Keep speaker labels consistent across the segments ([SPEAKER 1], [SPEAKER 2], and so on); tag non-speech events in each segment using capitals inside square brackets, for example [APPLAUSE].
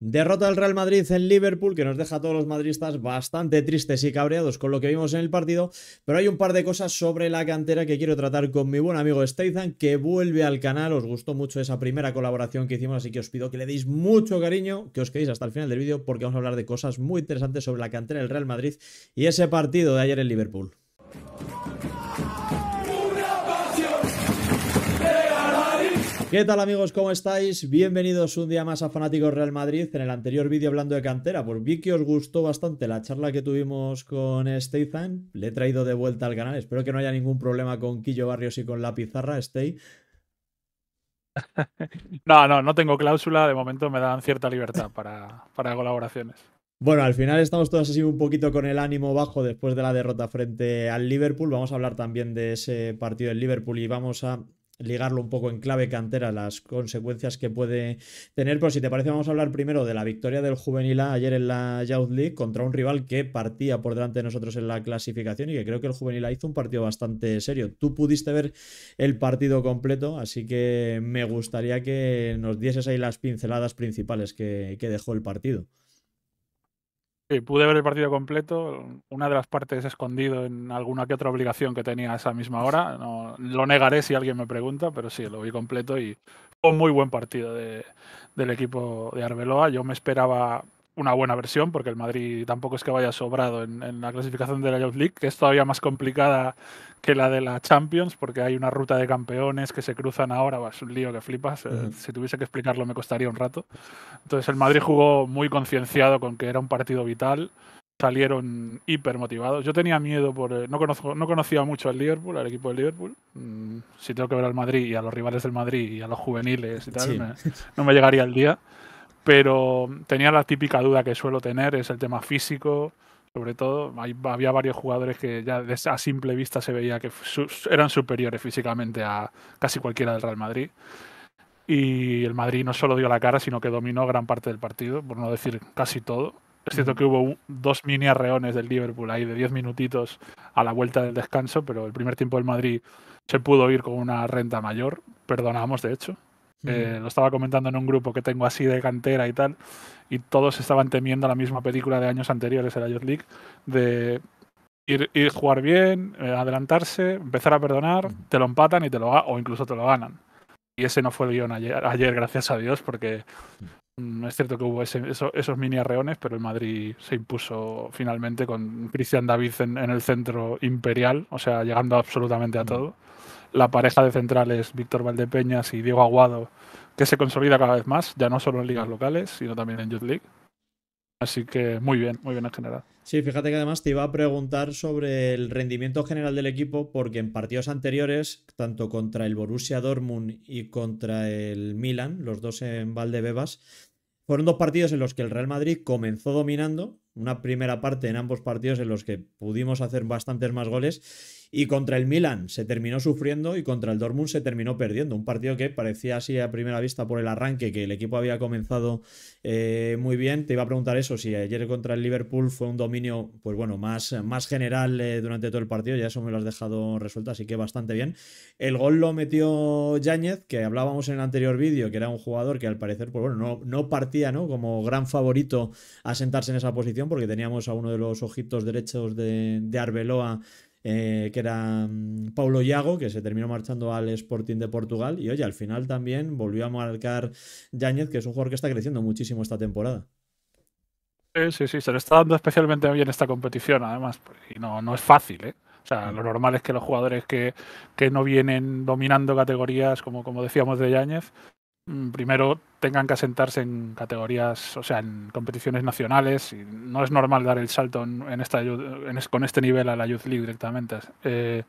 [SPEAKER 1] Derrota del Real Madrid en Liverpool, que nos deja a todos los madristas bastante tristes y cabreados con lo que vimos en el partido, pero hay un par de cosas sobre la cantera que quiero tratar con mi buen amigo Steizan, que vuelve al canal, os gustó mucho esa primera colaboración que hicimos, así que os pido que le deis mucho cariño, que os quedéis hasta el final del vídeo, porque vamos a hablar de cosas muy interesantes sobre la cantera del Real Madrid y ese partido de ayer en Liverpool. ¿Qué tal amigos? ¿Cómo estáis? Bienvenidos un día más a Fanáticos Real Madrid. En el anterior vídeo hablando de cantera, pues vi que os gustó bastante la charla que tuvimos con Stefan. Le he traído de vuelta al canal. Espero que no haya ningún problema con Quillo Barrios y con la pizarra, Stay.
[SPEAKER 2] [LAUGHS] no, no, no tengo cláusula. De momento me dan cierta libertad para, para colaboraciones.
[SPEAKER 1] Bueno, al final estamos todos así un poquito con el ánimo bajo después de la derrota frente al Liverpool. Vamos a hablar también de ese partido del Liverpool y vamos a ligarlo un poco en clave cantera, las consecuencias que puede tener. Pero si te parece, vamos a hablar primero de la victoria del Juvenil A ayer en la Youth League contra un rival que partía por delante de nosotros en la clasificación y que creo que el Juvenil A hizo un partido bastante serio. Tú pudiste ver el partido completo, así que me gustaría que nos dieses ahí las pinceladas principales que, que dejó el partido.
[SPEAKER 2] Sí, pude ver el partido completo. Una de las partes escondido en alguna que otra obligación que tenía a esa misma hora. No, lo negaré si alguien me pregunta, pero sí, lo vi completo y fue un muy buen partido del equipo de Arbeloa. Yo me esperaba una buena versión, porque el Madrid tampoco es que vaya sobrado en, la clasificación de la Youth League, que es todavía más complicada que la de la Champions, porque hay una ruta de campeones que se cruzan ahora, es un lío que flipas, eh, si tuviese que explicarlo me costaría un rato. Entonces el Madrid jugó muy concienciado con que era un partido vital, salieron hiper motivados. Yo tenía miedo por eh, no conozco no conocía mucho al Liverpool, al equipo del Liverpool. Mm, si tengo que ver al Madrid y a los rivales del Madrid y a los juveniles y tal, no me llegaría el día pero tenía la típica duda que suelo tener, es el tema físico, sobre todo. había varios jugadores que ya a simple vista se veía que eran superiores físicamente a casi cualquiera del Real Madrid. Y el Madrid no solo dio la cara, sino que dominó gran parte del partido, por no decir casi todo. Es cierto que hubo dos mini arreones del Liverpool ahí de 10 minutitos a la vuelta del descanso, pero el primer tiempo del Madrid se pudo ir con una renta mayor, perdonamos de hecho, eh, lo estaba comentando en un grupo que tengo así de cantera y tal, y todos estaban temiendo la misma película de años anteriores, el youth League, de ir, jugar bien, eh, adelantarse, empezar a perdonar, te lo empatan y te lo o incluso te lo ganan. Y ese no fue el guión ayer, ayer gracias a Dios, porque no mm, es cierto que hubo esos, mini arreones, pero el Madrid se impuso finalmente con Cristian David en, el centro imperial, o sea, llegando absolutamente a todo la pareja de centrales Víctor Valdepeñas y Diego Aguado, que se consolida cada vez más, ya no solo en ligas locales, sino también en Youth League. Así que muy bien, muy bien en general. Sí, fíjate que además te iba a preguntar
[SPEAKER 1] sobre el rendimiento general del equipo, porque en partidos anteriores, tanto contra el Borussia Dortmund y contra el Milan, los dos en Valdebebas, fueron dos partidos en los que el Real Madrid comenzó dominando, una primera parte en ambos partidos en los que pudimos hacer bastantes más goles y contra el Milan se terminó sufriendo y contra el Dortmund se terminó perdiendo. Un partido que parecía así a primera vista por el arranque, que el equipo había comenzado eh, muy bien. Te iba a preguntar eso, si ayer contra el Liverpool fue un dominio, pues bueno, más, más general eh, durante todo el partido. Ya eso me lo has dejado resuelto, así que bastante bien. El gol lo metió Yáñez, que hablábamos en el anterior vídeo, que era un jugador que al parecer, pues bueno, no, no partía ¿no? como gran favorito a sentarse en esa posición, porque teníamos a uno de los ojitos derechos de Arbeloa eh, que era mm, Paulo Iago, que se terminó marchando al Sporting de Portugal. Y oye, al final también volvió a marcar Yáñez, que es un jugador que está creciendo muchísimo esta temporada.
[SPEAKER 2] Sí, sí, sí, se lo está dando especialmente bien esta competición, además. Y no, es fácil, ¿eh? O sea, mm. lo normal es que los jugadores que, no vienen dominando categorías, como, como decíamos de Yáñez, Mm, primero tengan que asentarse en categorías, o sea, en competiciones nacionales. Y no es normal dar el salto en, esta, con este nivel a la Youth League directamente. Eh,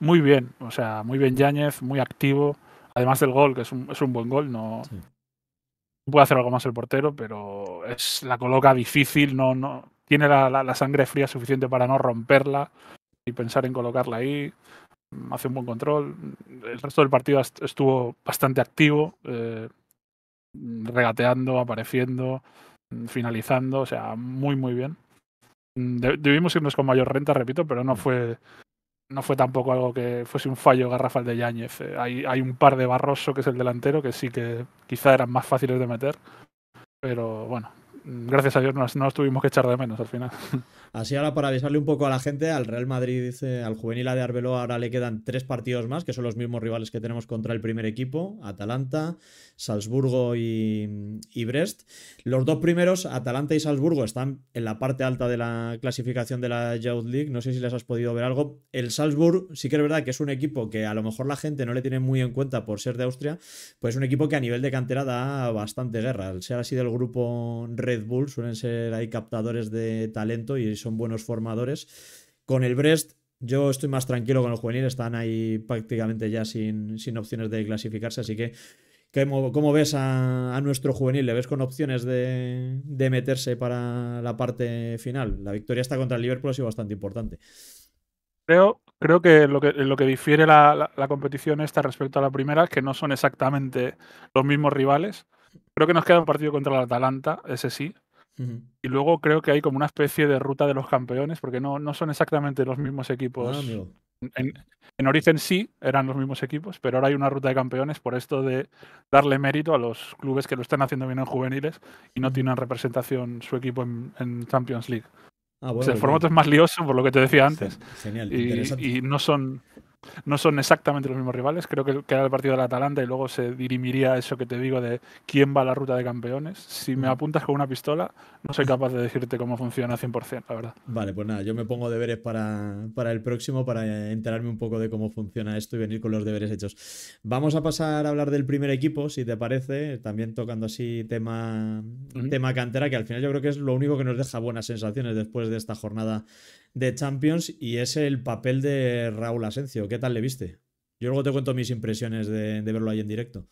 [SPEAKER 2] muy bien, o sea, muy bien Yáñez, muy activo. Además del gol, que es un, buen gol, no puede hacer algo más el portero, pero es la coloca difícil, no, no tiene la sangre fría suficiente para no romperla pensar en colocarla ahí. Mm, hace un buen control. El resto del partido estuvo bastante activo, eh, regateando, apareciendo, mm, finalizando, o sea, muy, muy bien. Mm, debimos irnos con mayor renta, repito, pero no fue no fue tampoco algo que fuese un fallo garrafal de Yáñez. Eh, hay, hay, un par de Barroso, que es el delantero, que sí que quizá eran más fáciles de meter. Pero bueno, gracias a Dios no, nos tuvimos que echar de menos al final. [LAUGHS] Así ahora para avisarle un poco a la gente,
[SPEAKER 1] al Real Madrid al juvenil A de Arbeló ahora le quedan tres partidos más, que son los mismos rivales que tenemos contra el primer equipo, Atalanta, Salzburgo y, y Brest. Los dos primeros, Atalanta y Salzburgo, están en la parte alta de la clasificación de la Youth League, no sé si les has podido ver algo. El Salzburg sí que es verdad que es un equipo que a lo mejor la gente no le tiene muy en cuenta por ser de Austria, pues es un equipo que a nivel de cantera da bastante guerra, al ser así del grupo Red Bull, suelen ser ahí captadores de talento y son buenos formadores. Con el Brest yo estoy más tranquilo con el juvenil, están ahí prácticamente ya sin, sin opciones de clasificarse, así que ¿cómo, ves a, nuestro juvenil? ¿Le ves con opciones de, meterse para la parte final? La victoria está contra el Liverpool ha sido bastante importante.
[SPEAKER 2] Creo, creo que, lo que lo que difiere la, la, la competición esta respecto a la primera es que no son exactamente los mismos rivales creo que nos queda un partido contra el Atalanta, ese sí. Y luego creo que hay como una especie de ruta de los campeones, porque no, son exactamente los mismos equipos. Ah, en, origen sí eran los mismos equipos, pero ahora hay una ruta de campeones por esto de darle mérito a los clubes que lo están haciendo bien en juveniles y no tienen representación su equipo en, Champions League. Ah, el pues formato es más lioso, por lo que te decía antes. Genial, y, y, no son no son exactamente los mismos rivales. Creo que, era el partido la Atalanta y luego se dirimiría eso que te digo de quién va a la ruta de campeones. Si me mm. apuntas con una pistola, no soy capaz de decirte cómo funciona 100%, la verdad. Vale, pues nada, yo me pongo deberes
[SPEAKER 1] para, para el próximo, para enterarme un poco de cómo funciona esto y venir con los deberes hechos. Vamos a pasar a hablar del primer equipo, si te parece, también tocando así tema, tema cantera, que al final yo creo que es lo único que nos deja buenas sensaciones después de esta jornada de Champions y es el papel de Raúl Asencio. ¿Qué tal le viste? Yo luego te cuento mis impresiones de, verlo ahí en directo.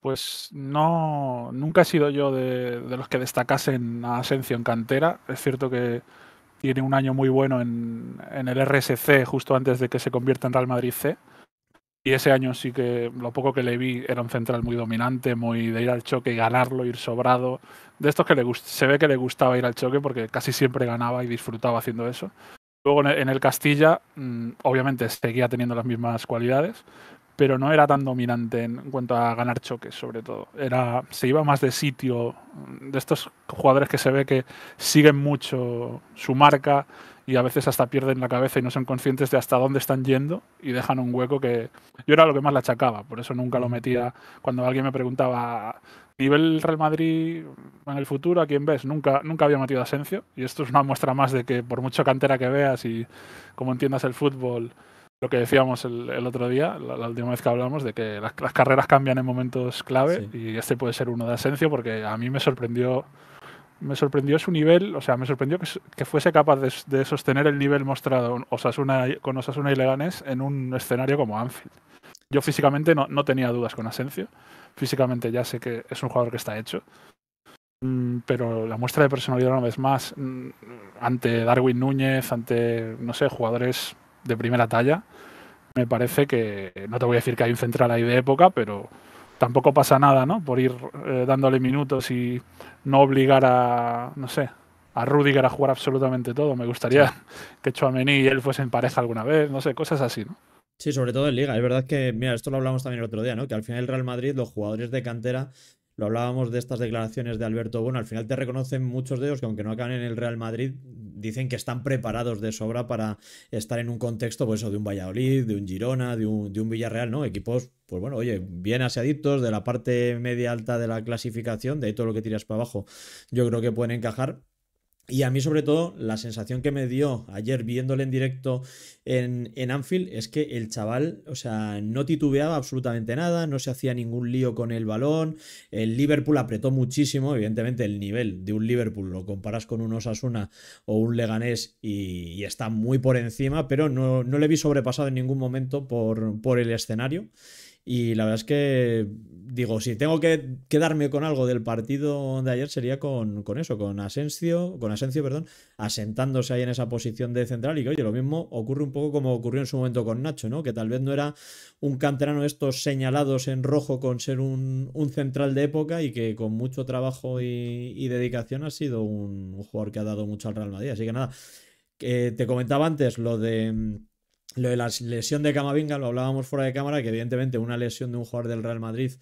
[SPEAKER 2] pues no, nunca he sido yo de, los que destacasen a Asencio en cantera. Es cierto que tiene un año muy bueno en, en el RSC justo antes de que se convierta en Real Madrid C y ese año sí que lo poco que le vi era un central muy dominante, muy de ir al choque, ganarlo, ir sobrado. De estos que le se ve que le gustaba ir al choque porque casi siempre ganaba y disfrutaba haciendo eso. Luego en el Castilla, mm, obviamente seguía teniendo las mismas cualidades, pero no era tan dominante en cuanto a ganar choques, sobre todo. Era, se iba más de sitio, mm, de estos jugadores que se ve que siguen mucho su marca, y a veces hasta pierden la cabeza y no son conscientes de hasta dónde están yendo y dejan un hueco que yo era lo que más la achacaba, por eso nunca lo metía cuando alguien me preguntaba nivel Real Madrid en el futuro, ¿a quién ves? Nunca, nunca había metido a Asensio y esto es una muestra más de que por mucho cantera que veas y como entiendas el fútbol, lo que decíamos el, otro día, la, última vez que hablamos, de que las, carreras cambian en momentos clave y este puede ser uno de Asensio porque a mí me sorprendió me sorprendió su nivel, o sea, me sorprendió que, que fuese capaz de, de, sostener el nivel mostrado con Osasuna y Leganes en un escenario como Anfield. Yo físicamente no, no, tenía dudas con Asensio. Físicamente ya sé que es un jugador que está hecho. Mm, pero la muestra de personalidad una vez más mm, ante Darwin Núñez, ante, no sé, jugadores de primera talla, me parece que, no te voy a decir que hay un central ahí de época, pero tampoco pasa nada, ¿no? Por ir eh, dándole minutos y no obligar a, no sé, a Rudiger a jugar absolutamente todo. Me gustaría [LAUGHS] que Chouameni y él fuesen pareja alguna vez, no sé, cosas así, ¿no? Sí, sobre todo en Liga. Es verdad que, mira,
[SPEAKER 1] esto lo hablamos también el otro día, ¿no? Que al final el Real Madrid, los jugadores de cantera lo hablábamos de estas declaraciones de Alberto Bueno, al final te reconocen muchos de ellos que aunque no acaben en el Real Madrid, dicen que están preparados de sobra para estar en un contexto, pues eso, de un Valladolid, de un Girona, de un, de un Villarreal, ¿no? Equipos, pues bueno, oye, bien aseaditos, de la parte media alta de la clasificación, de ahí todo lo que tiras para abajo, yo creo que pueden encajar, y a mí sobre todo la sensación que me dio ayer viéndole en directo en, Anfield es que el chaval, o sea, no titubeaba absolutamente nada, no se hacía ningún lío con el balón, el Liverpool apretó muchísimo, evidentemente el nivel de un Liverpool lo comparas con un Osasuna o un Leganés y, está muy por encima, pero no, le vi sobrepasado en ningún momento por, por el escenario. Y la verdad es que, digo, si tengo que quedarme con algo del partido de ayer sería con, eso, con Asensio, con Asensio, perdón, asentándose ahí en esa posición de central y que, oye, lo mismo ocurre un poco como ocurrió en su momento con Nacho, ¿no? Que tal vez no era un canterano de estos señalados en rojo con ser un, central de época y que con mucho trabajo y, dedicación ha sido un, jugador que ha dado mucho al Real Madrid. Así que nada, que eh, te comentaba antes lo de mm, lo de la lesión de Camavinga lo hablábamos fuera de cámara, que evidentemente una lesión de un jugador del Real Madrid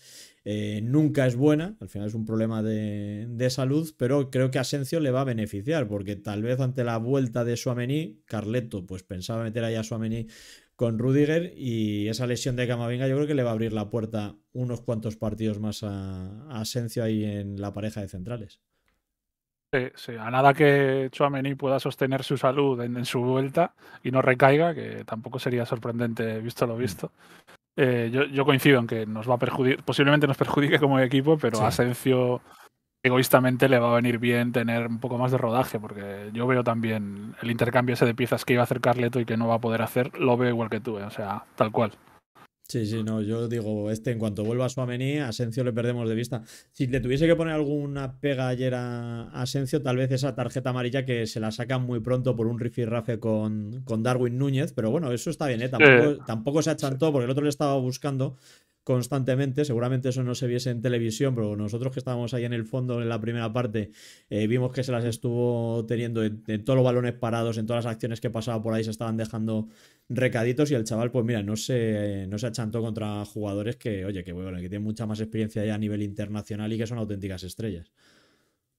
[SPEAKER 1] eh, nunca es buena, al final es un problema de, salud, pero creo que Asensio le va a beneficiar, porque tal vez ante la vuelta de Suamení, Carleto pues pensaba meter allá a Suamení con Rudiger y esa lesión de Camavinga yo creo que le va a abrir la puerta unos cuantos partidos más a, a Asensio ahí en la pareja de
[SPEAKER 2] centrales. Sí, a nada que Chuamení pueda sostener su salud en, su vuelta y no recaiga, que tampoco sería sorprendente visto lo mm. visto. Eh, yo, coincido en que nos va a perjudicar, posiblemente nos perjudique como equipo, pero a Sencio egoístamente le va a venir bien tener un poco más de rodaje, porque yo veo también el intercambio ese de piezas que iba a hacer Carleto y que no va a poder hacer, lo veo igual que tú, eh, o sea, tal cual. Sí, sí,
[SPEAKER 1] no, yo digo, este en cuanto vuelva a su amení, a Asensio le perdemos de vista. Si le tuviese que poner alguna pega ayer a Asensio, tal vez esa tarjeta amarilla que se la sacan muy pronto por un rifirrafe con, con Darwin Núñez, pero bueno, eso está bien, ¿eh? tampoco, se ha se achantó porque el otro le estaba buscando, constantemente. Seguramente eso no se viese en televisión, pero nosotros que estábamos ahí en el fondo en la primera parte, eh, vimos que se las estuvo teniendo en, todos los balones parados, en todas las acciones que pasaba por ahí, se estaban dejando recaditos y el chaval, pues mira, no se, no se achantó contra jugadores que, oye, que bueno, que tienen mucha más experiencia ya a nivel internacional y que son auténticas estrellas.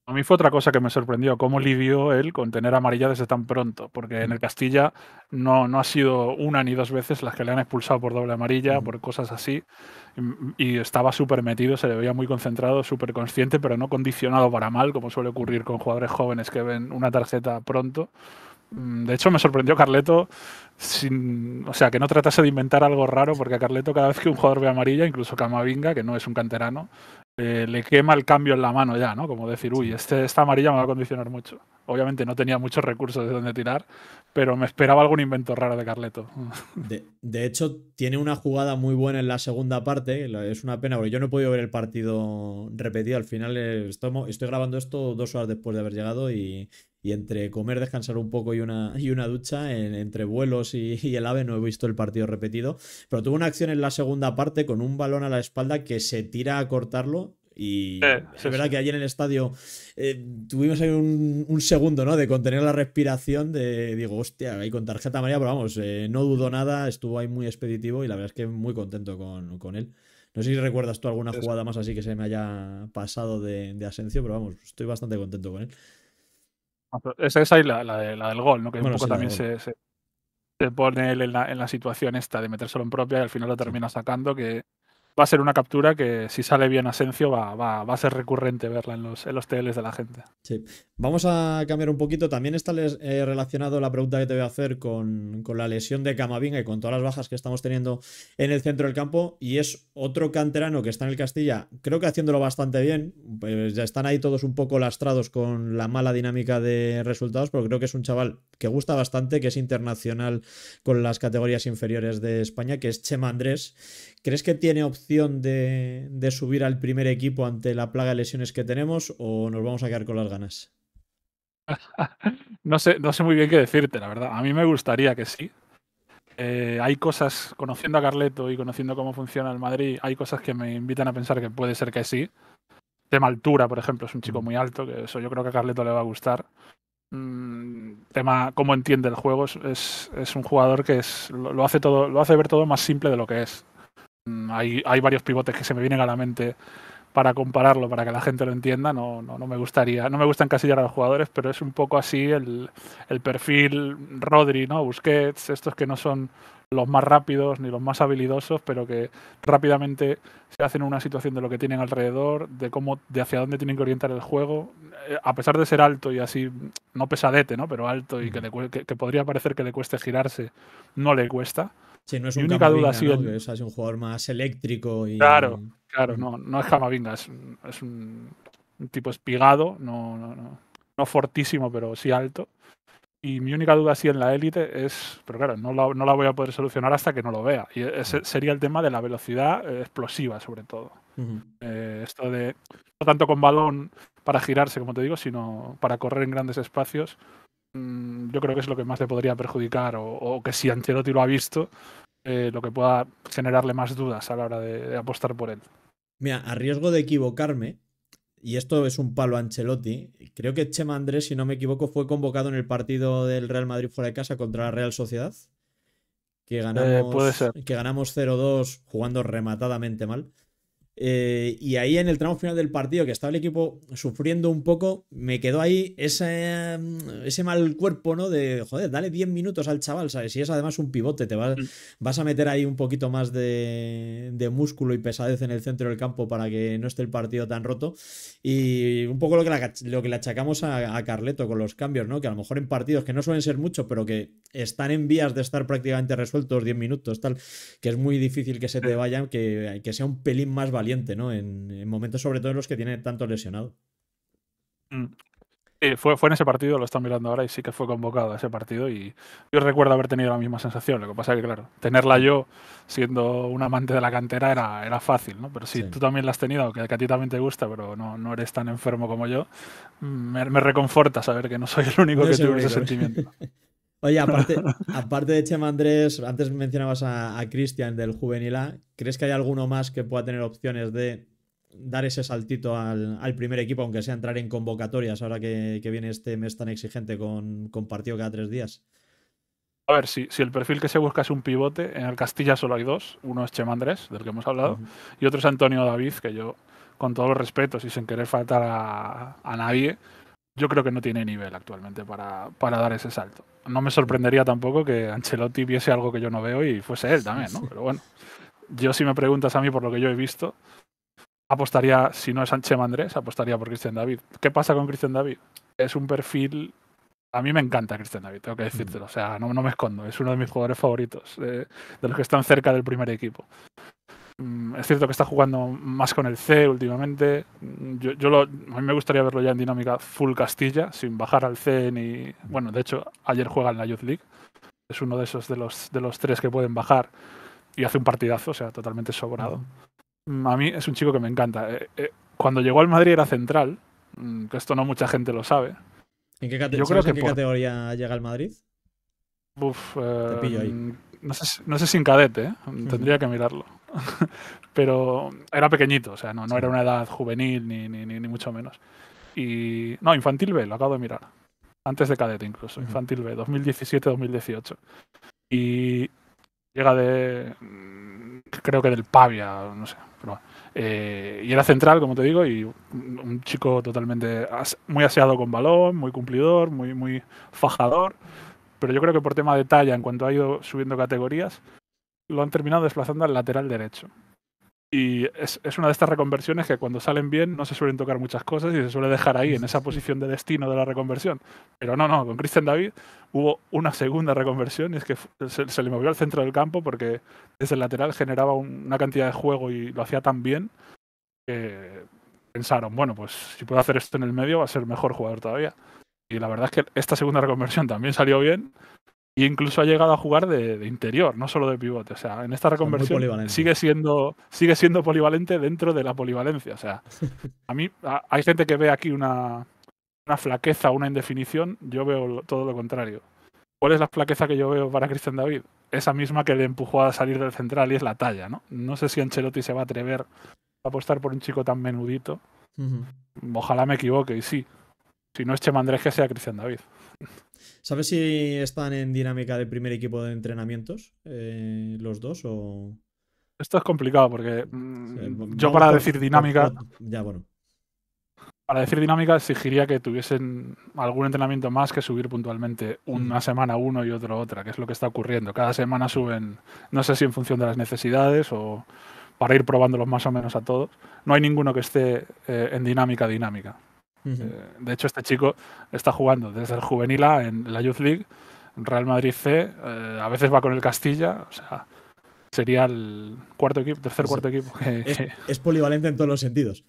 [SPEAKER 2] A mí fue otra cosa que me sorprendió, cómo lidió él con tener amarilla desde tan pronto, porque en el Castilla no, ha sido una ni dos veces las que le han expulsado por doble amarilla, por cosas así, y, estaba súper metido, se le veía muy concentrado, súper consciente, pero no condicionado para mal, como suele ocurrir con jugadores jóvenes que ven una tarjeta pronto. Mm, de hecho, me sorprendió Carleto, sin, o sea, que no tratase de inventar algo raro, porque a Carleto cada vez que un jugador ve amarilla, incluso Camavinga, que no es un canterano, eh, le quema el cambio en la mano ya, ¿no? Como decir, uy, este, esta amarilla me va a condicionar mucho. Obviamente no tenía muchos recursos de dónde tirar, pero me esperaba algún invento raro de Carleto. [LAUGHS] De, hecho, tiene una jugada muy buena en
[SPEAKER 1] la segunda parte. Es una pena, porque yo no he podido ver el partido repetido. Al final eh, estoy grabando esto dos horas después de haber llegado y, y entre comer, descansar un poco y una, y una ducha, entre vuelos y, el AVE, no he visto el partido repetido, pero tuvo una acción en la segunda parte con un balón a la espalda que se tira a cortarlo. Y es verdad que allí en el estadio eh, tuvimos ahí un, segundo ¿no? de contener la respiración. De, digo, hostia, ahí con tarjeta María, pero vamos, eh, no dudo nada, estuvo ahí muy expeditivo y la verdad es que muy contento con, él. No sé si recuerdas tú alguna jugada más así que se me haya pasado de, de pero vamos, estoy bastante contento con él.
[SPEAKER 2] Ah, esa es la, del gol, ¿no? Que un poco también se, pone él en la, en la, situación esta de metérselo en propia y al final lo termina sacando, que va a ser una captura que si sale bien Asencio va, a ser recurrente verla en los, en los TLs de la gente. Sí.
[SPEAKER 1] Vamos a cambiar un poquito. También está eh, relacionado la pregunta que te voy a hacer con, con la lesión de Camavinga y con todas las bajas que estamos teniendo en el centro del campo. Y es otro canterano que está en el Castilla, creo que haciéndolo bastante bien. Pues ya están ahí todos un poco lastrados con la mala dinámica de resultados, pero creo que es un chaval que gusta bastante, que es internacional con las categorías inferiores de España, que es Chema Andrés ¿Crees que tiene opción de, subir al primer equipo ante la plaga de lesiones que tenemos o nos vamos a quedar con las ganas?
[SPEAKER 2] [LAUGHS] no, sé, no sé muy bien qué decirte, la verdad. A mí me gustaría que sí. Eh, hay cosas, conociendo a Carleto y conociendo cómo funciona el Madrid, hay cosas que me invitan a pensar que puede ser que sí. Tema altura, por ejemplo, es un chico mm. muy alto, que eso yo creo que a Carleto le va a gustar. Mm, tema cómo entiende el juego, es, un jugador que es, lo, hace todo, lo hace ver todo más simple de lo que es. Mm, hay, varios pivotes que se me vienen a la mente para compararlo, para que la gente lo entienda, no, no, me gustaría, no me gusta encasillar a los jugadores, pero es un poco así el, perfil Rodri, ¿no? Busquets, estos que no son los más rápidos ni los más habilidosos, pero que rápidamente se hacen una situación de lo que tienen alrededor, de cómo, de hacia dónde tienen que orientar el juego, eh, a pesar de ser alto y así, no pesadete, ¿no? Pero alto y que, que podría parecer que le cueste girarse, no le cuesta Sí, no es Mi un única duda Es
[SPEAKER 1] un jugador más
[SPEAKER 2] eléctrico y. Claro, claro, no, no es Camavinga, es, un, tipo espigado, no, no, no, no fortísimo, pero sí alto. Y mi única duda así en la élite es, pero claro, no la, no la, voy a poder solucionar hasta que no lo vea. Y e-, ese mm. sería el tema de la velocidad eh, explosiva, sobre todo. Eh, esto de, no tanto con balón para girarse, como te digo, sino para correr en grandes espacios Mm, yo creo que es lo que más le podría perjudicar o, que si Ancelotti lo ha visto, eh, lo que pueda generarle más dudas a la hora de, apostar por él. Mira, a riesgo de equivocarme, y esto es un palo
[SPEAKER 1] a Ancelotti, creo que Chema Andrés, si no me equivoco, fue convocado en el partido del Real Madrid fuera de casa contra la Real Sociedad, que eh, ganamos, que ganamos 0-2 jugando rematadamente mal. Eh, y ahí en el tramo final del partido, que estaba el equipo sufriendo un poco, me quedó ahí ese, mm, ese mal cuerpo, ¿no? De, joder, dale 10 minutos al chaval, ¿sabes? Si es además un pivote, te vas, mm. vas a meter ahí un poquito más de, músculo y pesadez en el centro del campo para que no esté el partido tan roto. Y un poco lo que, lo que le achacamos a, Carleto con los cambios, ¿no? Que a lo mejor en partidos que no suelen ser muchos pero que están en vías de estar prácticamente resueltos 10 minutos, tal, que es muy difícil que se te vayan, que, que sea un pelín más valioso valiente, ¿no? En, momentos, sobre todo en los que tiene tanto lesionado.
[SPEAKER 2] Mm. fue, fue en ese partido, lo están mirando ahora y sí que fue convocado a ese partido y yo recuerdo haber tenido la misma sensación. Lo que pasa es que, claro, tenerla yo siendo un amante de la cantera era, era fácil, Pero si tú también la has tenido, que, a ti también te gusta, pero no, eres tan enfermo como yo, me, reconforta saber que no soy el único que tuvo ese sentimiento. [LAUGHS] Oye, [LAUGHS]
[SPEAKER 1] aparte, aparte de Chema Andrés, antes mencionabas a, Cristian del Juvenil A. ¿Crees que hay alguno más que pueda tener opciones de dar ese saltito al, primer equipo, aunque sea entrar en convocatorias ahora que, viene este mes tan exigente con, partido cada tres días?
[SPEAKER 2] A ver, si, el perfil que se busca es un pivote, en el Castilla solo hay dos. Uno es Chema Andrés, del que hemos hablado, y otro es Antonio David, que yo, con todos los respetos y sin querer faltar a nadie, yo creo que no tiene nivel actualmente para, para, dar ese salto. No me sorprendería tampoco que Ancelotti viese algo que yo no veo y fuese él también, ¿no? Pero bueno, yo si me preguntas a mí por lo que yo he visto, apostaría, si no es Anchem Andrés, apostaría por Cristian David. ¿Qué pasa con Cristian David? Es un perfil... A mí me encanta Cristian David, tengo que mm. decírtelo. O sea, no, no me escondo, es uno de mis jugadores favoritos, eh, de los que están cerca del primer equipo. Mm, es cierto que está jugando más con el C últimamente. Mm, yo, lo, a mí me gustaría verlo ya en dinámica full Castilla, sin bajar al C ni. Bueno, de hecho, ayer juega en la Youth League. Es uno de esos de los, de los tres que pueden bajar y hace un partidazo, o sea, totalmente sobrado. Mm, a mí es un chico que me encanta. Eh, eh, cuando llegó al Madrid era central, que esto no mucha gente lo sabe. ¿En qué, categoría llega al Madrid? Te pillo ahí eh, no, sé, si en cadete, ¿eh? tendría que mirarlo. [LAUGHS] Pero era pequeñito, o sea, no, era una edad juvenil ni, mucho menos. Y no, infantil B, lo acabo de mirar. Antes de cadete incluso, infantil B, 2017-2018. Y llega de, mm, creo que del Pavia, no sé. Pero, eh, y era central, como te digo, y un chico totalmente muy aseado con balón, muy cumplidor, muy, muy fajador pero yo creo que por tema de talla, en cuanto ha ido subiendo categorías, lo han terminado desplazando al lateral derecho. Y es, una de estas reconversiones que cuando salen bien no se suelen tocar muchas cosas y se suele dejar ahí, en esa posición de destino de la reconversión. Pero no, no, con Christian David hubo una segunda reconversión y es que se, le movió al centro del campo porque desde el lateral generaba una cantidad de juego y lo hacía tan bien que pensaron, bueno, pues si puedo hacer esto en el medio va a ser mejor jugador todavía y la verdad es que esta segunda reconversión también salió bien. E incluso ha llegado a jugar de, interior, no solo de pivote. O sea, en esta reconversión sigue siendo, sigue siendo polivalente dentro de la polivalencia. O sea, [LAUGHS] a mí hay gente que ve aquí una, una flaqueza, una indefinición. Yo veo todo lo contrario. ¿Cuál es la flaqueza que yo veo para Cristian David? Esa misma que le empujó a salir del central y es la talla, ¿no? No sé si Ancelotti se va a atrever a apostar por un chico tan menudito. Ojalá me equivoque y sí. Si no es Chema que sea Cristian David. ¿Sabes si están en
[SPEAKER 1] dinámica de primer equipo de entrenamientos eh, los dos o...? Esto es complicado
[SPEAKER 2] porque mm, yo para decir dinámica... ya, bueno. Para decir dinámica exigiría que tuviesen algún entrenamiento más que subir puntualmente una mm. semana uno y otro otra, que es lo que está ocurriendo. Cada semana suben, no sé si en función de las necesidades o para ir probándolos más o menos a todos. No hay ninguno que esté eh, en dinámica dinámica. Eh, de hecho, este chico está jugando desde el juvenil A en la Youth League, Real Madrid C, eh, a veces va con el Castilla, o sea, sería el cuarto equipo, tercer, cuarto equipo.
[SPEAKER 1] es, polivalente en todos los sentidos.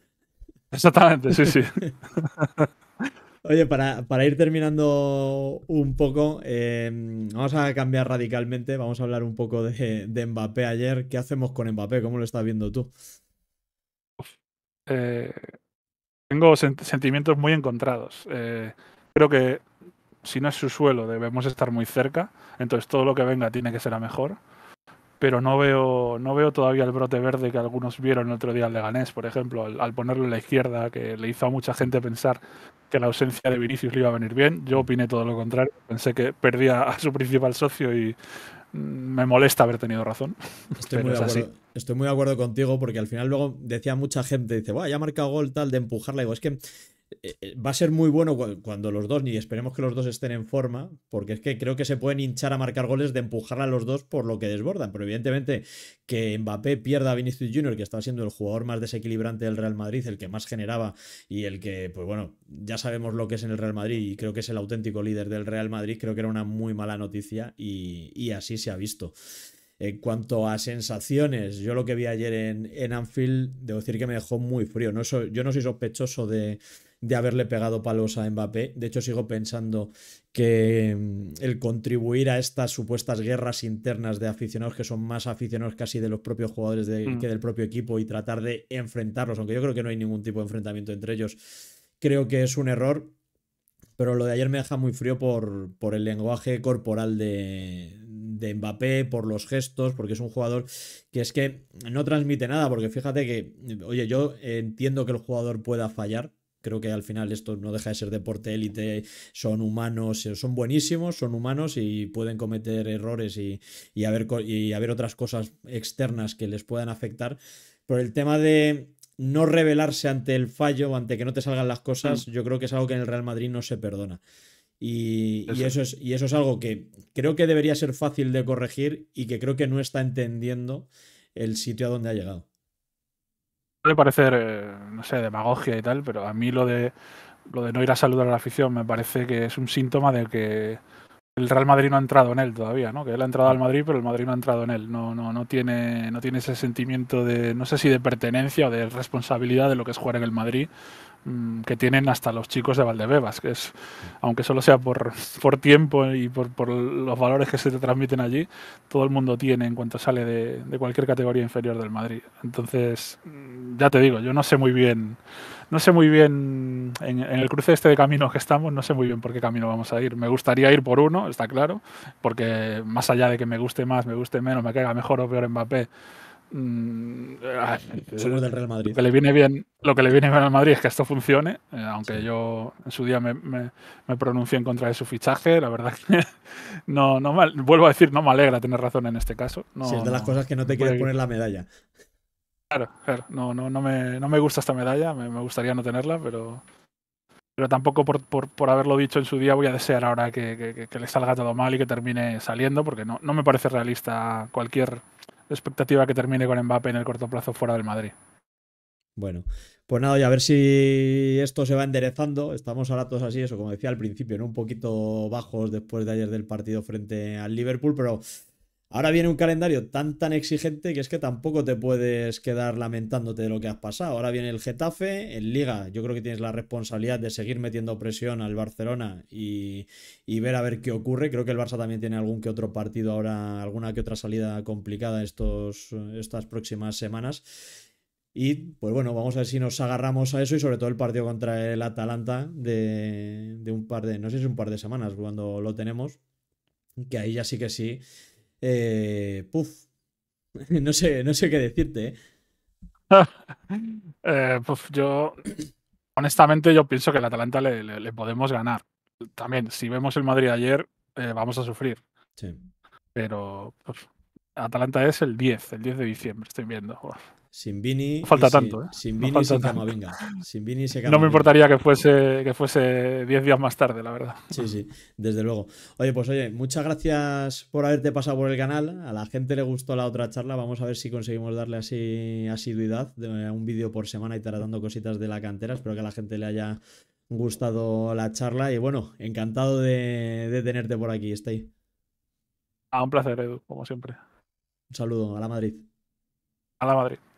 [SPEAKER 1] Exactamente, sí, sí. [LAUGHS] Oye, para, ir terminando un poco, em, vamos a cambiar radicalmente, vamos a hablar un poco de, de, Mbappé ayer. ¿Qué hacemos con Mbappé? ¿Cómo lo estás
[SPEAKER 2] viendo tú? Eh, tengo sentimientos muy encontrados. Eh, creo que si no es su suelo debemos estar muy cerca, entonces todo lo que venga tiene que ser a mejor. Pero no veo, no veo todavía el brote verde que algunos vieron el otro día al Leganés, por ejemplo, al, ponerlo en la izquierda, que le hizo a mucha gente pensar que la ausencia de Vinicius le iba a venir bien. Yo opiné todo lo contrario. Pensé que perdía a su principal socio y mm, me molesta haber tenido razón. es Estoy muy de acuerdo
[SPEAKER 1] contigo porque al final luego decía mucha gente, dice, bueno, ya ha marcado gol tal de empujarla. digo, es que eh, eh, va a ser muy bueno cuando los dos, ni esperemos que los dos estén en forma, porque es que creo que se pueden hinchar a marcar goles de empujarla a los dos por lo que desbordan. Pero evidentemente que Mbappé pierda a Vinicius Jr., que estaba siendo el jugador más desequilibrante del Real Madrid, el que más generaba y el que, pues bueno, ya sabemos lo que es en el Real Madrid y creo que es el auténtico líder del Real Madrid, creo que era una muy mala noticia y así se ha visto. En cuanto a sensaciones, yo lo que vi ayer en, Anfield, debo decir que me dejó muy frío. No yo no soy sospechoso de, haberle pegado palos a Mbappé. De hecho, sigo pensando que mm, el contribuir a estas supuestas guerras internas de aficionados que son más aficionados casi de los propios jugadores mm. que del propio equipo y tratar de enfrentarlos, aunque yo creo que no hay ningún tipo de enfrentamiento entre ellos, creo que es un error. Pero lo de ayer me deja muy frío por, por el lenguaje corporal de, de Mbappé, por los gestos, porque es un jugador que es que no transmite nada, porque fíjate que, oye, yo entiendo que el jugador pueda fallar, creo que al final esto no deja de ser deporte élite, son humanos, eh, son buenísimos, son humanos y pueden cometer errores y, haber, y haber otras cosas externas que les puedan afectar. Pero el tema de no rebelarse ante el fallo, ante que no te salgan las cosas, mm. yo creo que es algo que en el Real Madrid no se perdona. Y eso. es, algo que creo que debería ser fácil de corregir y que creo que no está entendiendo el sitio a donde ha llegado.
[SPEAKER 2] Puede parecer, eh, no sé, demagogia y tal, pero a mí lo de, lo de no ir a saludar a la afición me parece que es un síntoma de que el Real Madrid no ha entrado en él todavía, ¿no? Que él ha entrado al Madrid, pero el Madrid no ha entrado en él. No, no, no tiene, no tiene ese sentimiento de, no sé si de pertenencia o de responsabilidad de lo que es jugar en el Madrid Mm, que tienen hasta los chicos de Valdebebas, que es, aunque solo sea por, por tiempo y por, por, los valores que se te transmiten allí, todo el mundo tiene en cuanto sale de, de, cualquier categoría inferior del Madrid. Entonces, mm, ya te digo, yo no sé muy bien, no sé muy bien en, el cruce este de caminos que estamos, no sé muy bien por qué camino vamos a ir. Me gustaría ir por uno, está claro, porque más allá de que me guste más, me guste menos, me caiga mejor o peor Mbappé, somos mm, [LAUGHS] del Real Madrid. Lo que, le viene bien, lo que le viene bien al Madrid es que esto funcione, eh, aunque yo en su día me, pronuncié en contra de su fichaje, la verdad que [LAUGHS] no, no vuelvo a decir, no me alegra tener razón en este caso. No, es de las cosas que no te quieres poner la medalla. Claro, no, no, no, me, no me gusta esta medalla, me, gustaría no tenerla, pero, pero tampoco por, haberlo dicho en su día voy a desear ahora que, le salga todo mal y que termine saliendo, porque no, no me parece realista cualquier expectativa que termine con Mbappé en el corto plazo fuera del Madrid. Bueno, pues nada, y a ver si esto se va enderezando.
[SPEAKER 1] Estamos ahora todos así, eso, como decía al principio, en Un poquito bajos después de ayer del partido frente al Liverpool, pero Ahora viene un calendario tan tan exigente que es que tampoco te puedes quedar lamentándote de lo que has pasado. Ahora viene el Getafe, en Liga yo creo que tienes la responsabilidad de seguir metiendo presión al Barcelona y, ver a ver qué ocurre. Creo que el Barça también tiene algún que otro partido ahora, alguna que otra salida complicada estos, estas próximas semanas. Y pues bueno, vamos a ver si nos agarramos a eso y sobre todo el partido contra el Atalanta de, de un par de, no sé si un par de semanas cuando lo tenemos, que ahí ya sí que sí eh, puf. [LAUGHS] No sé, no sé qué decirte. ¿eh?
[SPEAKER 2] [LAUGHS] eh yo, honestamente, yo pienso que al Atalanta le, podemos ganar. También, si vemos el Madrid ayer, eh, vamos a sufrir. Pero Atalanta es el 10, el 10 de diciembre, estoy viendo. Sin Vini. falta tanto, ¿eh? Sin Vini se sin No me importaría que fuese que fuese 10 días más tarde, la verdad. Sí, sí, desde luego. Oye, pues oye, muchas gracias
[SPEAKER 1] por haberte pasado por el canal. A la gente le gustó la otra charla. Vamos a ver si conseguimos darle así asiduidad de un vídeo por semana y tratando cositas de la cantera. Espero que a la gente le haya gustado la charla y bueno, encantado de, tenerte por aquí, ahí. A un placer, Edu, como siempre. Un saludo, a la Madrid. A la Madrid.